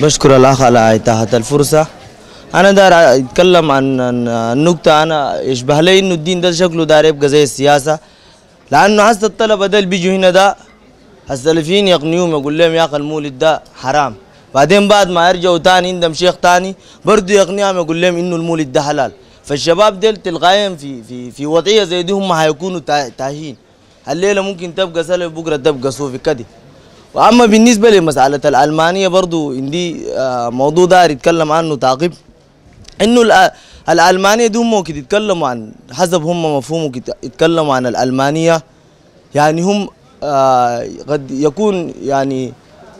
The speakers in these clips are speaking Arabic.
بشكر الأخ على إتاحة الفرصة أنا دار أتكلم عن النقطة أنا يشبه لي إنه الدين ده شكله دار يبقى زي السياسة لأنه هسه الطلبة ده اللي بيجوا هنا ده السلفيين يقنيهم يقول لهم يا أخي المولد ده حرام بعدين بعد ما يرجعوا تاني عندهم شيخ تاني برضه يقنعهم يقول لهم إنه المولد ده حلال فالشباب ديل تلقاهم في في في وضعية زي دي هم هيكونوا تاهين الليلة ممكن تبقى سلف بكرة تبقى صوفي كده واما بالنسبه لمساله الالمانيه برضو عندي آه، موضوع داير يتكلم عنه تعقيب انه الالمانيه دي ممكن يتكلموا عن حسب هم مفهومه يتكلموا عن الالمانيه يعني هم آه، قد يكون يعني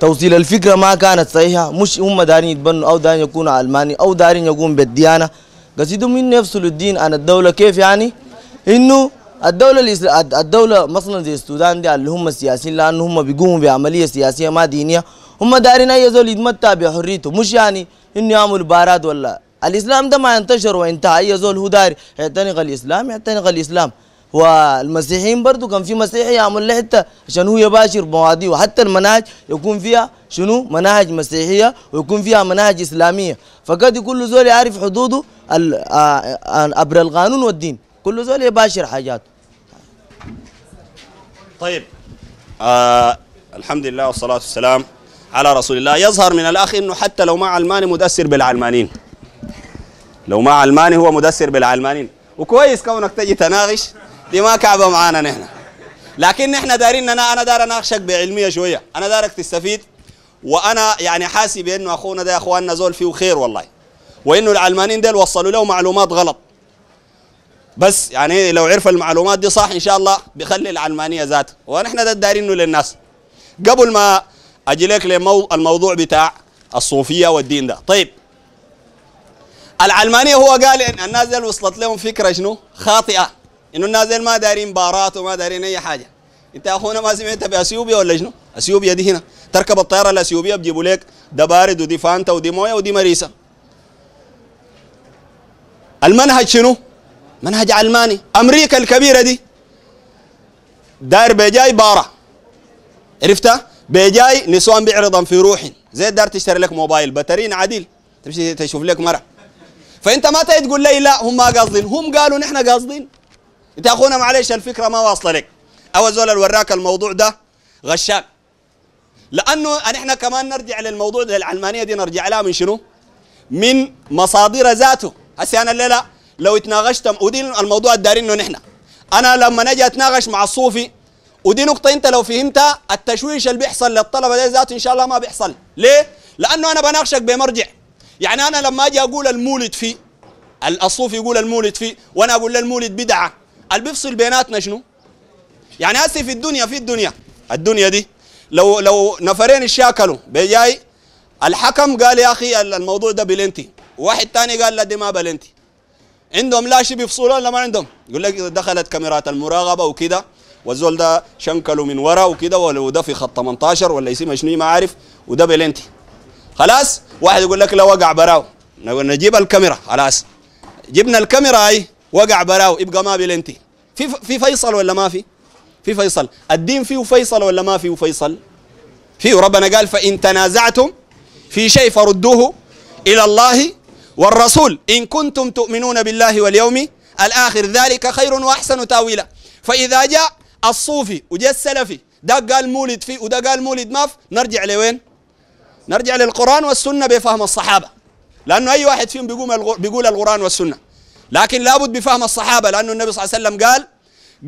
توصيل الفكره ما كانت صحيحه مش هم دارين يتبنوا او دارين يكونوا الماني او دارين يقوم بالديانه قصدهم انه يفصلوا الدين عن الدوله كيف يعني انه الدولة اللي الدولة مثلا زي السودان دي اللي هم السياسيين لأن هم بيقوموا بعملية سياسية ما دينية هم دارين أي زول يتمتع بحريته مش يعني إنه يعمل بارات ولا الإسلام ده ما ينتشر وانتهى أي زول هو داري يعتنق الإسلام يعتنق الإسلام والمسيحيين برضو كان في مسيحي يعمل لحتة عشان هو يباشر مواضيع وحتى المناهج يكون فيها شنو مناهج مسيحية ويكون فيها مناهج إسلامية فقد كل زول يعرف حدوده عبر القانون والدين كل زول يباشر حاجاته طيب آه الحمد لله والصلاة والسلام على رسول الله يظهر من الأخ أنه حتى لو مع علماني مدسر بالعلمانين لو مع علماني هو مدسر بالعلمانين وكويس كونك تجي تناقش دي ما كعبة معانا نحن لكن نحن دارين أنا أنا دار أناقشك بعلمية شوية أنا دارك تستفيد وأنا يعني حاسي بأنه أخونا ده أخواننا زول فيه خير والله وأنه العلمانيين ديل وصلوا له معلومات غلط بس يعني لو عرف المعلومات دي صح ان شاء الله بيخلي العلمانيه ذات ونحن ده دارينه للناس قبل ما اجي لك الموضوع بتاع الصوفيه والدين ده طيب العلمانيه هو قال ان الناس وصلت لهم فكره شنو خاطئه انه الناس ما دارين بارات وما دارين اي حاجه انت يا اخونا ما سمعت باثيوبيا ولا شنو؟ اثيوبيا دي هنا تركب الطياره الاثيوبيه بجيبوا لك ده بارد ودي فانتا ودي مويه ودي مريسه المنهج شنو؟ منهج علماني امريكا الكبيره دي داير بيجاي بارة عرفتها بيجاي نسوان بعرضا في روح زي دار تشتري لك موبايل بترين عديل تمشي تشوف لك مرة فانت ما تيجي تقول لي لا هم ما قاصدين هم قالوا نحن قاصدين انت اخونا معلش الفكره ما واصله لك او زول اللي وراك الموضوع ده غشاك لانه نحن كمان نرجع للموضوع ده العلمانيه دي نرجع لها من شنو؟ من مصادر ذاته هسه انا الليله لو اتناقشت ودي الموضوع انه نحن انا لما نجي اتناقش مع الصوفي ودي نقطه انت لو فهمتها التشويش اللي بيحصل للطلبه ده ذاته ان شاء الله ما بيحصل ليه لانه انا بناقشك بمرجع يعني انا لما اجي اقول المولد فيه الصوفي يقول المولد فيه وانا اقول له المولد بدعه اللي بيفصل بيناتنا شنو يعني هسه في الدنيا في الدنيا الدنيا دي لو لو نفرين اتشاكلوا بجاي الحكم قال يا اخي الموضوع ده بلنتي واحد تاني قال لا دي ما بلنتي عندهم لا شيء بيفصلوا ولا ما عندهم يقول لك دخلت كاميرات المراقبه وكده والزول ده شنكله من ورا وكده وده في خط 18 ولا يسمى شنو ما عارف وده بلنتي خلاص واحد يقول لك لا وقع براو نجيب الكاميرا خلاص جبنا الكاميرا اي وقع براو يبقى ما بلنتي في في فيصل ولا ما في في فيصل الدين فيه فيصل ولا ما فيه فيصل فيه ربنا قال فإن تنازعتم في شيء فردوه إلى الله والرسول إن كنتم تؤمنون بالله واليوم الآخر ذلك خير وأحسن تاويلا فإذا جاء الصوفي وجاء السلفي ده قال مولد فيه وده قال مولد ما نرجع لوين نرجع للقرآن والسنة بفهم الصحابة لأنه أي واحد فيهم بيقوم بيقول القرآن والسنة لكن لابد بفهم الصحابة لأنه النبي صلى الله عليه وسلم قال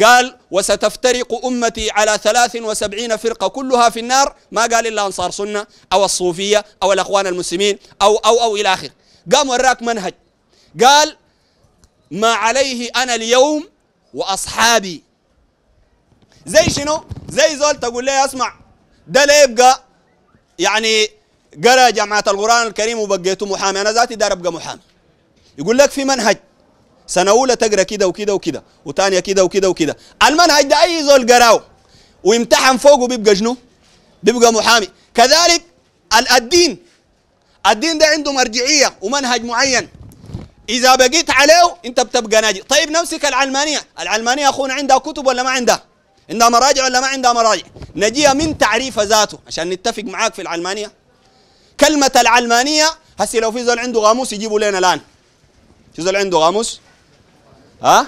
قال وستفترق أمتي على ثلاث وسبعين فرقة كلها في النار ما قال إلا أنصار سنة أو الصوفية أو الأخوان المسلمين أو أو أو إلى آخره قام وراك منهج قال ما عليه أنا اليوم وأصحابي زي شنو؟ زي زول تقول لي اسمع ده ليه يبقى يعني قرا جامعة القرآن الكريم وبقيته محامي أنا ذاتي دار أبقى محامي يقول لك في منهج سنة أولى تقرا كده وكده وكده وثانية كده وكده وكده المنهج ده أي زول قراه ويمتحن فوقه بيبقى شنو؟ بيبقى محامي كذلك الدين الدين ده عنده مرجعية ومنهج معين إذا بقيت عليه أنت بتبقى ناجي طيب نمسك العلمانية العلمانية أخونا عندها كتب ولا ما عندها عندها مراجع ولا ما عندها مراجع نجيها من تعريف ذاته عشان نتفق معاك في العلمانية كلمة العلمانية هسي لو في زول عنده قاموس يجيبوا لنا الآن في زول عنده قاموس ها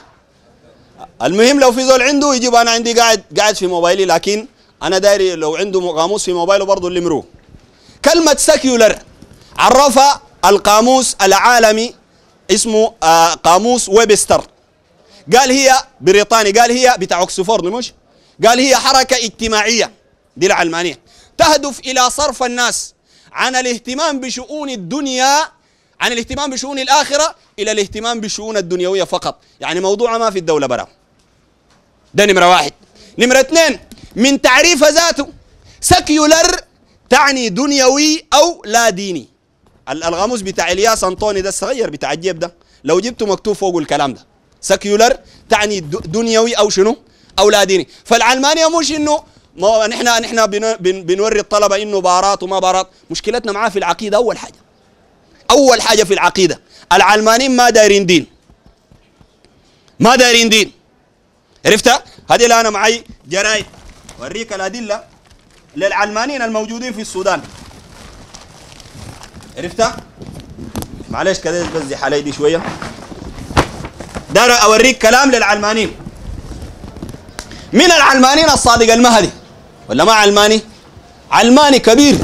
المهم لو في زول عنده يجيب أنا عندي قاعد قاعد في موبايلي لكن أنا داري لو عنده قاموس في موبايله برضه اللي مروه كلمة سكيولر عرف القاموس العالمي اسمه آه، قاموس ويبستر قال هي بريطاني قال هي بتاع اوكسفورد مش قال هي حركة اجتماعية دي العلمانية تهدف إلى صرف الناس عن الاهتمام بشؤون الدنيا عن الاهتمام بشؤون الآخرة إلى الاهتمام بالشؤون الدنيوية فقط يعني موضوع ما في الدولة برا ده نمرة واحد نمرة اثنين من تعريف ذاته سكيولر تعني دنيوي أو لا ديني الغاموس بتاع الياس انطوني ده الصغير بتاع الجيب ده لو جبته مكتوب فوق الكلام ده سكيولر تعني دنيوي او شنو او لا ديني فالعلمانيه مش انه ما نحن نحن بنوري الطلبه انه بارات وما بارات مشكلتنا معاه في العقيده اول حاجه اول حاجه في العقيده العلمانيين ما دايرين دين ما دايرين دين عرفتها هذه اللي انا معي جرايد اوريك الادله للعلمانيين الموجودين في السودان عرفتها معلش كده بس حالي دي شويه دار اوريك كلام للعلمانيين من العلمانيين الصادق المهدي ولا ما علماني علماني كبير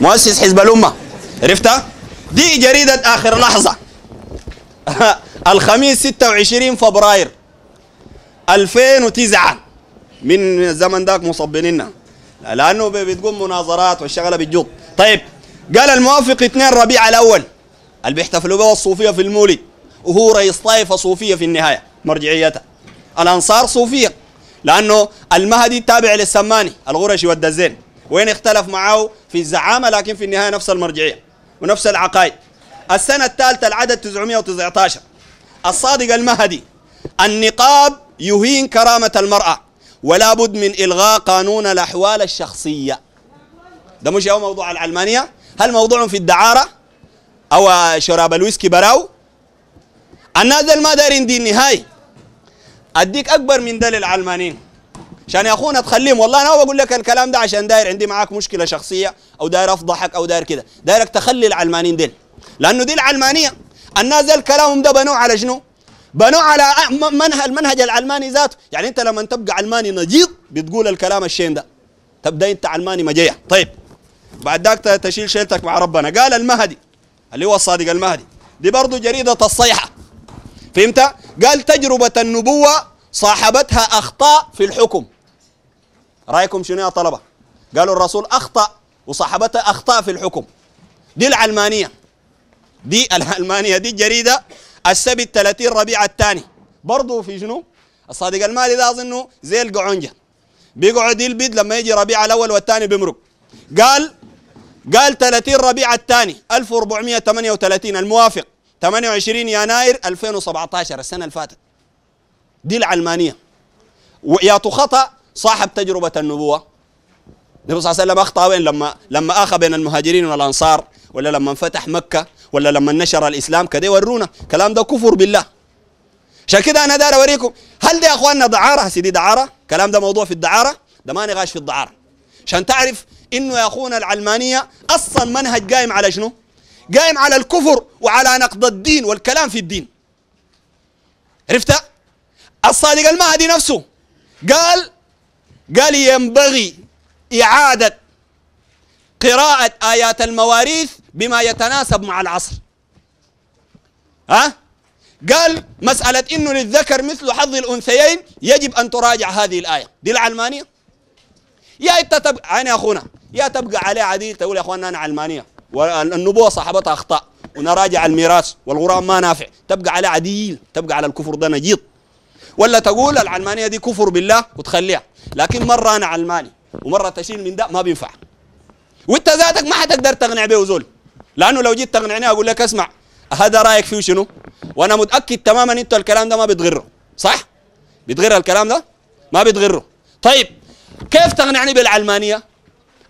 مؤسس حزب الامه عرفتها دي جريده اخر لحظه الخميس 26 فبراير 2009 من الزمن ذاك مصبنينا لانه بتقوم مناظرات والشغله بتجوب طيب قال الموافق 2 ربيع الأول اللي بيحتفلوا بها الصوفية في المولد وهو رئيس طائفة صوفية في النهاية مرجعيتها الأنصار صوفية لأنه المهدي تابع للسماني الغرشي والدزين وين اختلف معه في الزعامة لكن في النهاية نفس المرجعية ونفس العقائد السنة الثالثة العدد 919 الصادق المهدي النقاب يهين كرامة المرأة ولا بد من إلغاء قانون الأحوال الشخصية ده مش هو موضوع العلمانية هل موضوعهم في الدعارة أو شراب الويسكي براو الناس ما دارين دين نهائي أديك أكبر من دليل العلمانين عشان يا اخونا تخليهم والله انا بقول لك الكلام ده عشان داير عندي معاك مشكله شخصيه او داير افضحك او داير كده دايرك تخلي العلمانيين ديل لانه دي العلمانيه الناس ديل كلامهم ده بنوه على شنو؟ بنوه على منهج المنهج العلماني ذاته يعني انت لما تبقى علماني نجيض بتقول الكلام الشين ده تبدا انت علماني مجيه طيب بعد ذاك تشيل شيلتك مع ربنا قال المهدي اللي هو الصادق المهدي دي برضه جريدة الصيحة فهمت؟ قال تجربة النبوة صاحبتها أخطاء في الحكم رأيكم شنو يا طلبة؟ قالوا الرسول أخطأ وصاحبتها أخطاء في الحكم دي العلمانية دي العلمانية دي الجريدة السبت 30 ربيع الثاني برضه في شنو؟ الصادق المهدي ده أظنه زي القعنجة بيقعد يلبد لما يجي ربيع الأول والثاني بيمرق قال قال 30 ربيع الثاني 1438 الموافق 28 يناير 2017 السنه اللي فاتت دي العلمانيه ويا خطا صاحب تجربه النبوه النبي صلى الله عليه وسلم اخطا وين لما لما اخى بين المهاجرين والانصار ولا لما انفتح مكه ولا لما نشر الاسلام كده ورونا كلام ده كفر بالله عشان كده انا داير اوريكم هل ده يا اخواننا دعاره سيدي دعاره كلام ده موضوع في الدعاره ده ما نغاش في الدعاره عشان تعرف إنه يا أخونا العلمانية أصلا منهج قائم على شنو قائم على الكفر وعلى نقد الدين والكلام في الدين عرفتها؟ الصادق المهدي نفسه قال قال ينبغي إعادة قراءة آيات المواريث بما يتناسب مع العصر ها قال مسألة إنه للذكر مثل حظ الأنثيين يجب أن تراجع هذه الآية دي العلمانية يا انت تبقى عيني يا اخونا يا تبقى عليه عديل تقول يا اخواننا انا علمانيه والنبوه صاحبتها اخطاء ونراجع الميراث والقران ما نافع تبقى على عديل تبقى على الكفر ده نجيط ولا تقول العلمانيه دي كفر بالله وتخليها لكن مره انا علماني ومره تشيل من ده ما بينفع وانت ذاتك ما حتقدر تقنع به زول لانه لو جيت تقنعني اقول لك اسمع هذا رايك فيه شنو وانا متاكد تماما انت الكلام ده ما بتغره صح بتغر الكلام ده ما بتغره طيب كيف تقنعني بالعلمانيه؟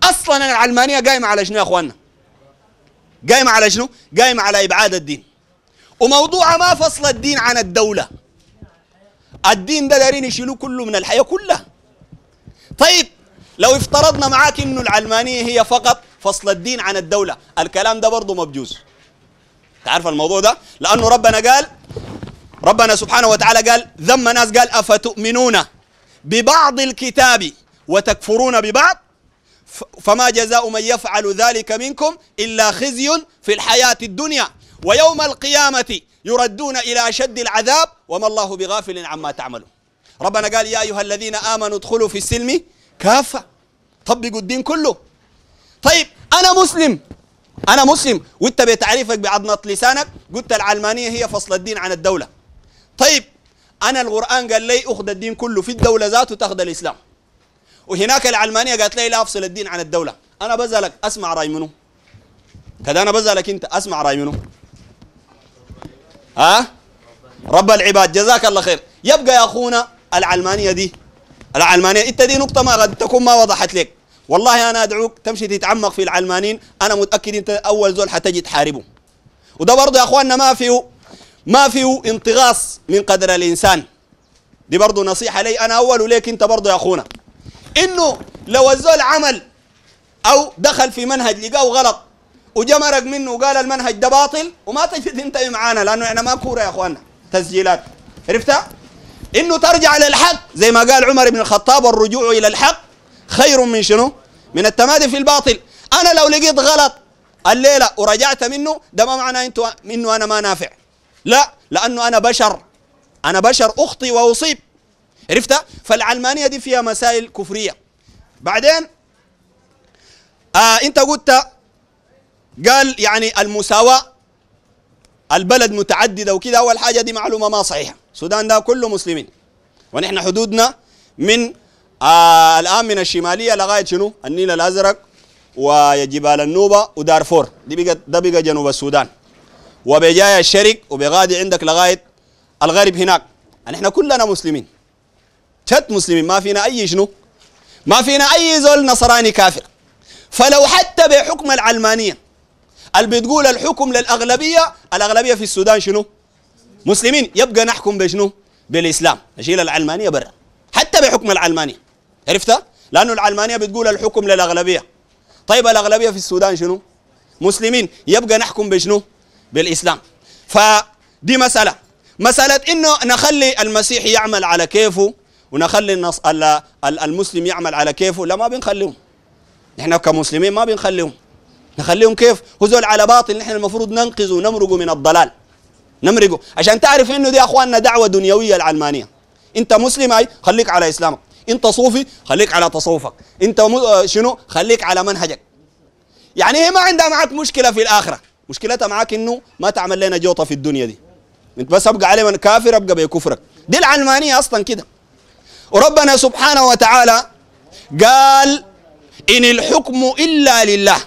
اصلا العلمانيه قايمه على شنو يا اخواننا؟ قايمه على شنو؟ قايمه على ابعاد الدين وموضوع ما فصل الدين عن الدوله الدين ده دارين يشيلوه كله من الحياه كلها طيب لو افترضنا معاك انه العلمانيه هي فقط فصل الدين عن الدوله الكلام ده برضه ما بجوز. تعرف الموضوع ده لانه ربنا قال ربنا سبحانه وتعالى قال ذم ناس قال افتؤمنون ببعض الكتاب وتكفرون ببعض فما جزاء من يفعل ذلك منكم إلا خزي في الحياة الدنيا ويوم القيامة يردون إلى أشد العذاب وما الله بغافل عما تعملون ربنا قال يا أيها الذين آمنوا ادخلوا في السلم كافة طبقوا الدين كله طيب أنا مسلم أنا مسلم وأنت بتعريفك بعضنة لسانك قلت العلمانية هي فصل الدين عن الدولة طيب أنا القرآن قال لي أخذ الدين كله في الدولة ذاته تأخذ الإسلام وهناك العلمانيه قالت لي لا افصل الدين عن الدوله انا بسالك اسمع راي منو كذا انا بسالك انت اسمع راي منو ها أه؟ رب العباد جزاك الله خير يبقى يا اخونا العلمانيه دي العلمانيه انت دي نقطه ما قد تكون ما وضحت لك والله انا ادعوك تمشي تتعمق في العلمانيين انا متاكد انت اول زول حتجي تحاربه وده برضه يا اخواننا ما فيه ما فيه انتغاص من قدر الانسان دي برضه نصيحه لي انا اول وليك انت برضه يا اخونا انه لو الزول عمل او دخل في منهج لقاه غلط وجمرك منه وقال المنهج ده باطل وما تجد انت معانا لانه احنا ما كوره يا اخواننا تسجيلات عرفتها؟ انه ترجع للحق زي ما قال عمر بن الخطاب والرجوع الى الحق خير من شنو؟ من التمادي في الباطل انا لو لقيت غلط الليله ورجعت منه ده ما معناه انتوا انه انا ما نافع لا لانه انا بشر انا بشر اخطي واصيب عرفتها فالعلمانيه دي فيها مسائل كفريه بعدين آه انت قلت قال يعني المساواه البلد متعدده وكذا اول حاجه دي معلومه ما صحيحه السودان ده كله مسلمين ونحن حدودنا من آه الان من الشماليه لغايه شنو النيل الازرق وجبال النوبه ودارفور دي بقى ده بقى جنوب السودان وبجايه الشرق وبغادي عندك لغايه الغرب هناك نحن كلنا مسلمين شت مسلمين ما فينا أي شنو ما فينا أي زول نصراني كافر فلو حتى بحكم العلمانية اللي بتقول الحكم للأغلبية الأغلبية في السودان شنو مسلمين يبقى نحكم بشنو بالإسلام نشيل العلمانية برا حتى بحكم العلمانية عرفتها لأنه العلمانية بتقول الحكم للأغلبية طيب الأغلبية في السودان شنو مسلمين يبقى نحكم بشنو بالإسلام فدي مسألة مسألة إنه نخلي المسيح يعمل على كيفه ونخلي النص... المسلم يعمل على كيفه لا ما بنخليهم نحن كمسلمين ما بنخليهم نخليهم كيف هزول على باطل نحن المفروض ننقذه ونمرقه من الضلال نمرقه عشان تعرف انه دي اخواننا دعوه دنيويه العلمانيه انت مسلم اي خليك على اسلامك انت صوفي خليك على تصوفك انت آه، شنو خليك على منهجك يعني هي ما عندها معك مشكله في الاخره مشكلتها معك انه ما تعمل لنا جوطه في الدنيا دي انت بس ابقى عليه من كافر ابقى بكفرك دي العلمانيه اصلا كده ربنا سبحانه وتعالى قال إن الحكم إلا لله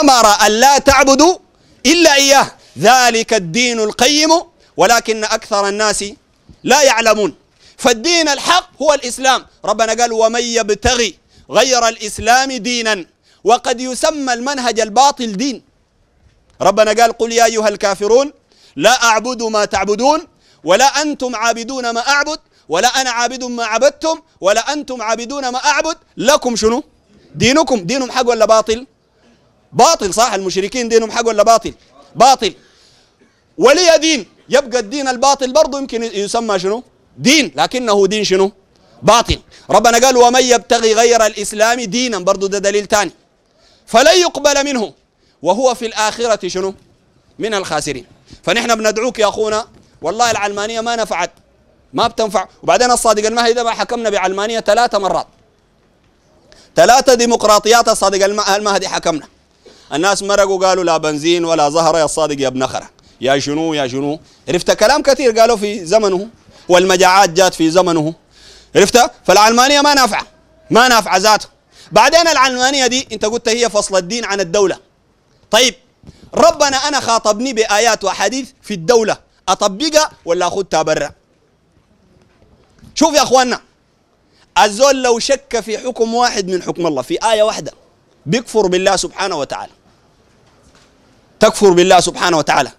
أمر أن لا تعبدوا إلا إياه ذلك الدين القيم ولكن أكثر الناس لا يعلمون فالدين الحق هو الإسلام ربنا قال ومن يبتغي غير الإسلام دينا وقد يسمى المنهج الباطل دين ربنا قال قل يا أيها الكافرون لا أعبد ما تعبدون ولا أنتم عابدون ما أعبد ولا أنا عابد ما عبدتم ولا أنتم عابدون ما أعبد لكم شنو دينكم دينهم حق ولا باطل باطل صح المشركين دينهم حق ولا باطل باطل ولي دين يبقى الدين الباطل برضه يمكن يسمى شنو دين لكنه دين شنو باطل ربنا قال ومن يبتغي غير الإسلام دينا برضه ده دليل تاني فلن يقبل منه وهو في الآخرة شنو من الخاسرين فنحن بندعوك يا أخونا والله العلمانية ما نفعت ما بتنفع وبعدين الصادق المهدي ده ما حكمنا بعلمانية ثلاثة مرات ثلاثة ديمقراطيات الصادق المهدي حكمنا الناس مرقوا قالوا لا بنزين ولا زهرة يا الصادق يا ابن خرة يا شنو يا شنو عرفت كلام كثير قالوا في زمنه والمجاعات جات في زمنه عرفت فالعلمانية ما نافعة ما نافعة ذاته بعدين العلمانية دي انت قلت هي فصل الدين عن الدولة طيب ربنا انا خاطبني بآيات وحديث في الدولة اطبقها ولا اخذتها برا شوف يا اخواننا الزول لو شك في حكم واحد من حكم الله في آية واحدة بيكفر بالله سبحانه وتعالى تكفر بالله سبحانه وتعالى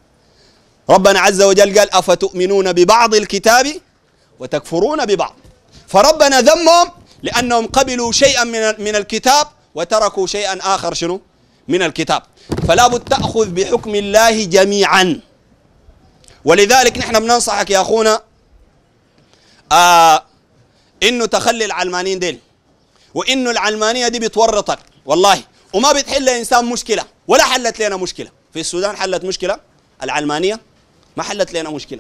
ربنا عز وجل قال أفتؤمنون ببعض الكتاب وتكفرون ببعض فربنا ذمهم لأنهم قبلوا شيئا من من الكتاب وتركوا شيئا آخر شنو من الكتاب فلا بد تأخذ بحكم الله جميعا ولذلك نحن بننصحك يا أخونا آه انه تخلي العلمانيين ديل وانه العلمانيه دي بتورطك والله وما بتحل انسان مشكله ولا حلت لنا مشكله في السودان حلت مشكله العلمانيه ما حلت لنا مشكله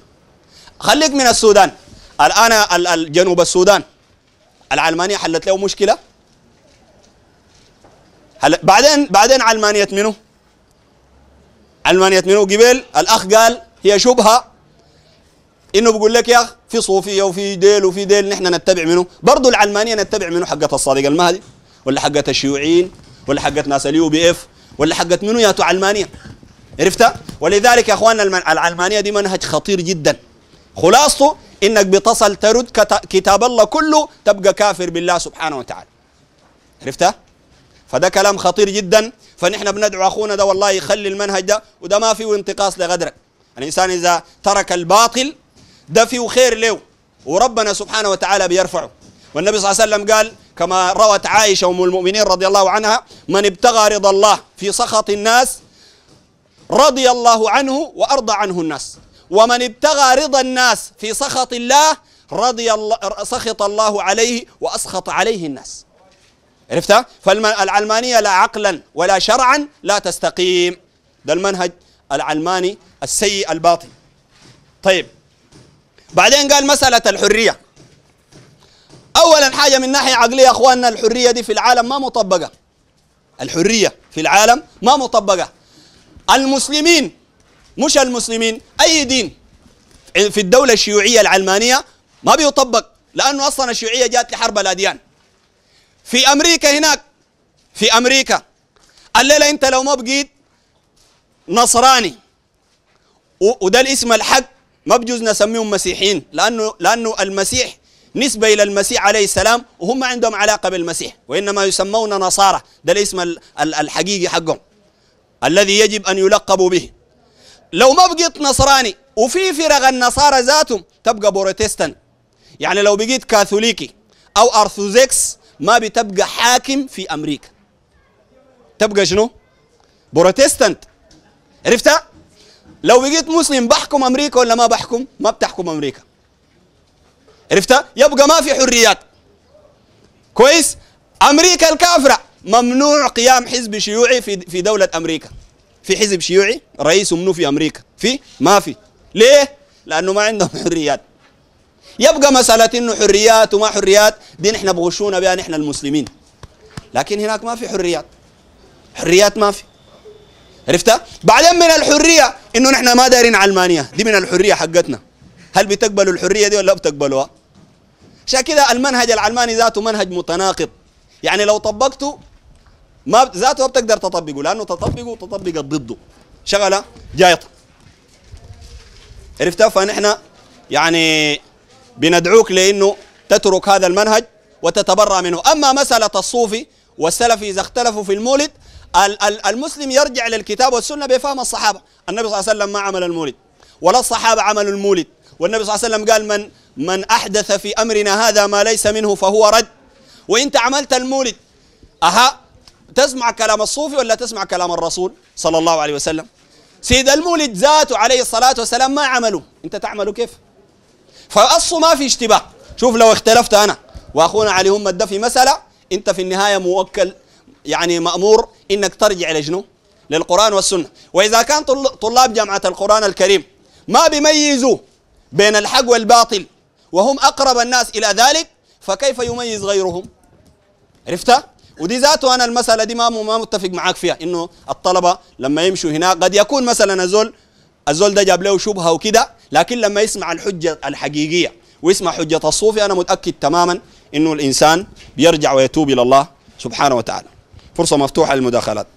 خليك من السودان الان جنوب السودان العلمانيه حلت له مشكله هل بعدين بعدين علمانيه منو؟ علمانيه منو؟ قبل الاخ قال هي شبهه انه بيقول لك يا اخ في صوفيه وفي ديل وفي ديل نحن نتبع منه برضه العلمانيه نتبع منه حقت الصادق المهدي ولا حقت الشيوعيين ولا حقت ناس اليو بي اف ولا حقت منو يا علمانيه عرفتها ولذلك يا اخواننا العلمانيه دي منهج خطير جدا خلاصته انك بتصل ترد كتاب الله كله تبقى كافر بالله سبحانه وتعالى عرفتها فده كلام خطير جدا فنحن بندعو اخونا ده والله يخلي المنهج ده وده ما فيه انتقاص لغدرك الانسان اذا ترك الباطل ده فيه خير له وربنا سبحانه وتعالى بيرفعه والنبي صلى الله عليه وسلم قال كما روت عائشة أم المؤمنين رضي الله عنها من ابتغى رضا الله في سخط الناس رضي الله عنه وأرضى عنه الناس ومن ابتغى رضا الناس في سخط الله رضي الله سخط الله عليه وأسخط عليه الناس عرفتها؟ فالعلمانية لا عقلا ولا شرعا لا تستقيم ده المنهج العلماني السيء الباطل طيب بعدين قال مسألة الحرية أولا حاجة من ناحية عقلية أخواننا الحرية دي في العالم ما مطبقة الحرية في العالم ما مطبقة المسلمين مش المسلمين أي دين في الدولة الشيوعية العلمانية ما بيطبق لأنه أصلا الشيوعية جات لحرب الأديان في أمريكا هناك في أمريكا الليلة أنت لو ما بقيت نصراني وده الاسم الحق ما بجوز نسميهم مسيحيين لأنه, لأنه المسيح نسبة إلى المسيح عليه السلام وهم عندهم علاقة بالمسيح وإنما يسمون نصارى ده الاسم الحقيقي حقهم الذي يجب أن يلقبوا به لو ما بقيت نصراني وفي فرق النصارى ذاتهم تبقى بروتستان يعني لو بقيت كاثوليكي أو أرثوذكس ما بتبقى حاكم في أمريكا تبقى شنو؟ بروتستانت عرفتها؟ لو بقيت مسلم بحكم امريكا ولا ما بحكم ما بتحكم امريكا عرفتها يبقى ما في حريات كويس امريكا الكافره ممنوع قيام حزب شيوعي في في دوله امريكا في حزب شيوعي رئيس منو في امريكا في ما في ليه لانه ما عندهم حريات يبقى مساله انه حريات وما حريات دي نحن بغشونا بها نحن المسلمين لكن هناك ما في حريات حريات ما في عرفتها بعدين من الحريه انه نحن ما دايرين علمانيه دي من الحريه حقتنا هل بتقبلوا الحريه دي ولا بتقبلوها عشان كذا المنهج العلماني ذاته منهج متناقض يعني لو طبقته ما ذاته ما بتقدر تطبقه لانه تطبقه تطبق ضده شغله جايطه عرفتها فنحن يعني بندعوك لانه تترك هذا المنهج وتتبرأ منه أما مسألة الصوفي والسلفي إذا اختلفوا في المولد المسلم يرجع للكتاب والسنه بفهم الصحابه النبي صلى الله عليه وسلم ما عمل المولد ولا الصحابه عملوا المولد والنبي صلى الله عليه وسلم قال من من احدث في امرنا هذا ما ليس منه فهو رد وانت عملت المولد اها تسمع كلام الصوفي ولا تسمع كلام الرسول صلى الله عليه وسلم سيد المولد ذاته عليه الصلاه والسلام ما عمله انت تعمله كيف فاصله ما في اشتباه شوف لو اختلفت انا واخونا علي هم ده في مساله انت في النهايه موكل يعني مامور انك ترجع لجنو للقران والسنه واذا كان طلاب جامعه القران الكريم ما بيميزوا بين الحق والباطل وهم اقرب الناس الى ذلك فكيف يميز غيرهم عرفتها ودي ذاته انا المساله دي ما ما متفق معاك فيها انه الطلبه لما يمشوا هناك قد يكون مثلا الزول الزول ده جاب له شبهه وكده لكن لما يسمع الحجه الحقيقيه ويسمع حجه الصوفي انا متاكد تماما انه الانسان بيرجع ويتوب الى الله سبحانه وتعالى فرصه مفتوحه للمداخلات